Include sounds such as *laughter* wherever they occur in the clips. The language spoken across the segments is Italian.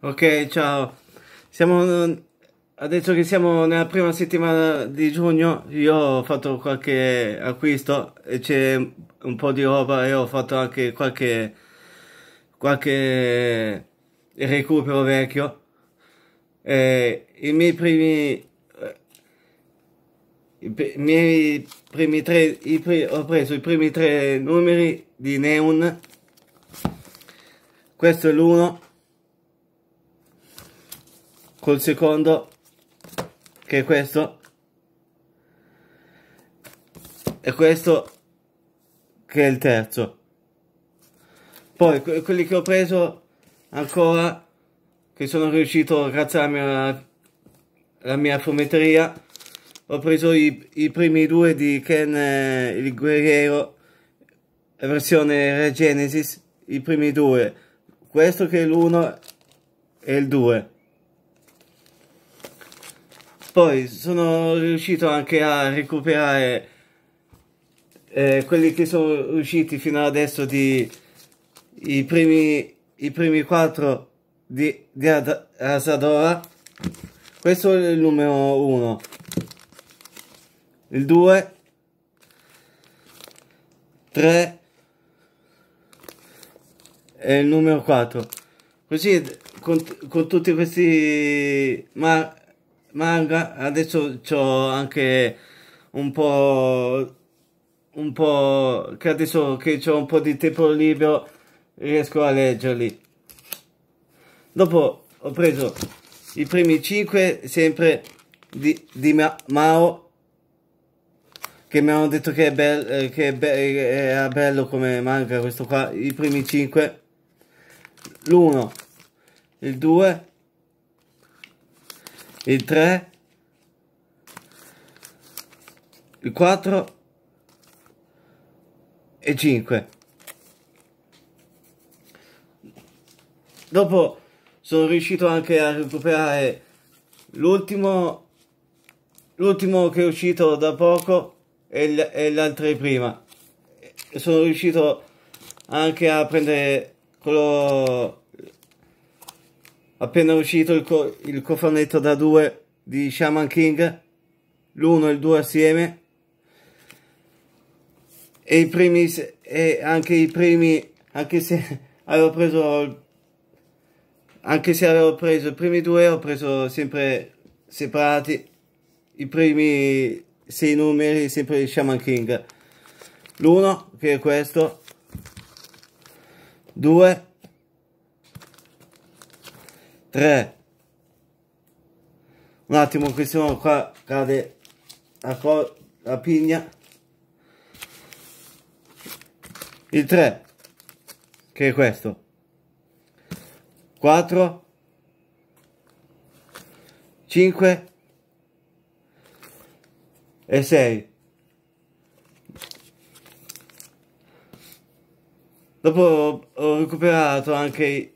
Ok, ciao. Siamo adesso che siamo nella prima settimana di giugno, io ho fatto qualche acquisto e c'è un po' di roba e ho fatto anche qualche qualche recupero vecchio. E I miei primi i, i miei primi tre i pre, ho preso i primi tre numeri di Neon. Questo è l'uno col secondo che è questo e questo che è il terzo poi que quelli che ho preso ancora che sono riuscito grazie alla mia, alla mia fumetteria ho preso i, i, primi due di Ken eh, il guerriero versione Re Genesis i primi due questo che è l'uno e il due poi sono riuscito anche a recuperare eh, quelli che sono usciti fino adesso di i primi, i primi quattro di, di Asadora. Questo è il numero 1. Il 2. 3 e il numero 4 così con, con tutti questi ma manga adesso ho anche un po' un po' che adesso che ho un po' di tempo libero riesco a leggerli dopo ho preso i primi 5 sempre di, di Ma Mao che mi hanno detto che è, bello, che è be era bello come manga questo qua i primi 5 l'1 il 2 il 3, il 4 e 5. Dopo sono riuscito anche a recuperare l'ultimo l'ultimo che è uscito da poco e l'altro di prima. Sono riuscito anche a prendere quello appena uscito il, co il cofanetto da 2 di Shaman King, l'1 e il 2 assieme, e, i primi, e anche i primi, anche se *laughs* avevo preso, anche se avevo preso i primi due, ho preso sempre separati i primi sei numeri, sempre di Shaman King. L'1, che è questo, 2, 3 un attimo questo qua cade la, la pigna il 3 che è questo 4 5 e 6 dopo ho recuperato anche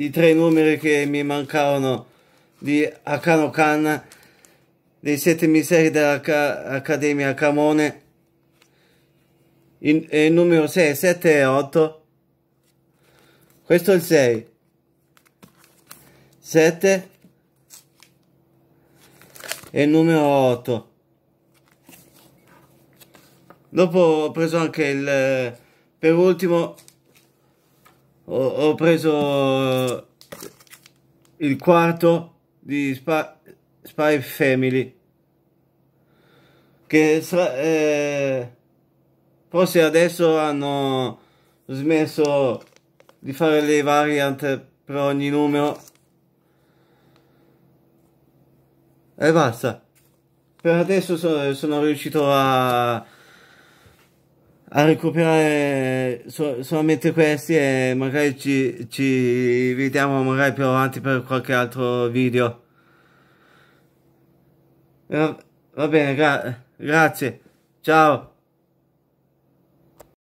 i tre numeri che mi mancavano di Akano Khan, dei sette misteri dell'Accademia Camone, il, il numero 6, 7 e 8. Questo è il 6. 7 e il numero 8. Dopo ho preso anche il eh, per ultimo ho, ho preso il quarto di Spy, Spy Family che eh, forse adesso hanno smesso di fare le variant per ogni numero e basta per adesso sono, sono riuscito a a recuperare so solamente questi e magari ci, ci vediamo magari più avanti per qualche altro video. Va, va bene, gra grazie, ciao.